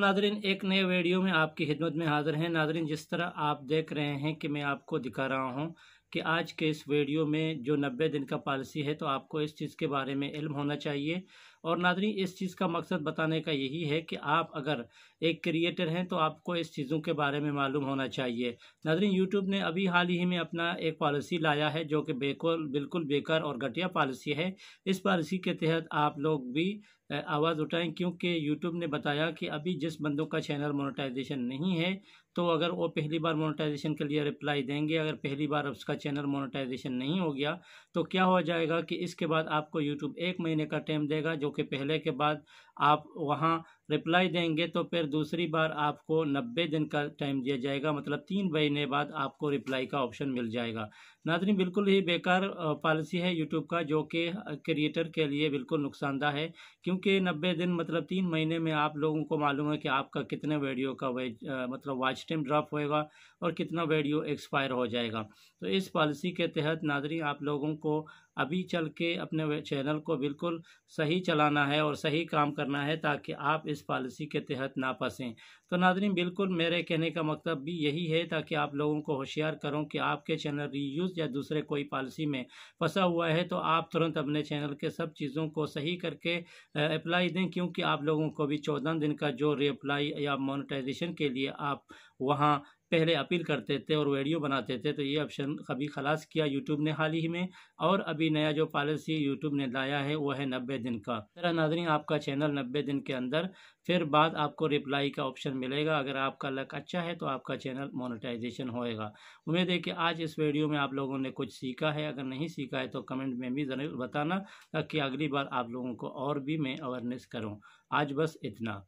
नाजरीन एक नए वीडियो में आपकी खिदमत में हाज़िर हैं नाजरीन जिस तरह आप देख रहे हैं कि मैं आपको दिखा रहा हूं कि आज के इस वीडियो में जो नब्बे दिन का पॉलिसी है तो आपको इस चीज़ के बारे में इल्म होना चाहिए और नादरी इस चीज़ का मकसद बताने का यही है कि आप अगर एक क्रिएटर हैं तो आपको इस चीज़ों के बारे में मालूम होना चाहिए नादरीन यूट्यूब ने अभी हाल ही में अपना एक पॉलिसी लाया है जो कि बेकुल बिल्कुल बेकार और घटिया पॉलिसी है इस पॉलिसी के तहत आप लोग भी आवाज़ उठाएं क्योंकि यूट्यूब ने बताया कि अभी जिस बंदों का चैनल मोनेटाइजेशन नहीं है तो अगर वो पहली बार मोनेटाइजेशन के लिए रिप्लाई देंगे अगर पहली बार उसका चैनल मोनेटाइजेशन नहीं हो गया तो क्या हो जाएगा कि इसके बाद आपको यूट्यूब एक महीने का टाइम देगा जो कि पहले के बाद आप वहाँ रिप्लाई देंगे तो फिर दूसरी बार आपको नब्बे दिन का टाइम दिया जाएगा मतलब तीन महीने बाद आपको रिप्लाई का ऑप्शन मिल जाएगा नादरी बिल्कुल ही बेकार पॉलिसी है यूट्यूब का जो कि क्रिएटर के लिए बिल्कुल नुकसानदा है क्योंकि नब्बे दिन मतलब तीन महीने में आप लोगों को मालूम है कि आपका कितने वीडियो का वे, मतलब वाच टाइम ड्रॉप होएगा और कितना वीडियो एक्सपायर हो जाएगा तो इस पॉलिसी के तहत नादरी आप लोगों को अभी चल के अपने चैनल को बिल्कुल सही चलाना है और सही काम करना है ताकि आप इस इस पॉलिसी के तहत ना फंसें तो नाजरीन बिल्कुल मेरे कहने का मतलब भी यही है ताकि आप लोगों को होशियार करूँ कि आपके चैनल रीयूज़ या दूसरे कोई पॉलिसी में फंसा हुआ है तो आप तुरंत अपने चैनल के सब चीज़ों को सही करके अप्लाई दें क्योंकि आप लोगों को भी चौदह दिन का जो रीअप्लाई या मोनिटाइजेशन के लिए आप वहाँ पहले अपील करते थे और वीडियो बनाते थे तो ये ऑप्शन अभी खलास किया यूट्यूब ने हाल ही में और अभी नया जो पॉलिसी यूट्यूब ने लाया है वो है नब्बे दिन का तरह नाजरी आपका चैनल नब्बे दिन के अंदर फिर बाद आपको रिप्लाई का ऑप्शन मिलेगा अगर आपका लक अच्छा है तो आपका चैनल मोनेटाइजेशन होएगा उम्मीद है कि आज इस वीडियो में आप लोगों ने कुछ सीखा है अगर नहीं सीखा है तो कमेंट में भी ज़रूर बताना ताकि अगली बार आप लोगों को और भी मैं अवेयरनेस करूँ आज बस इतना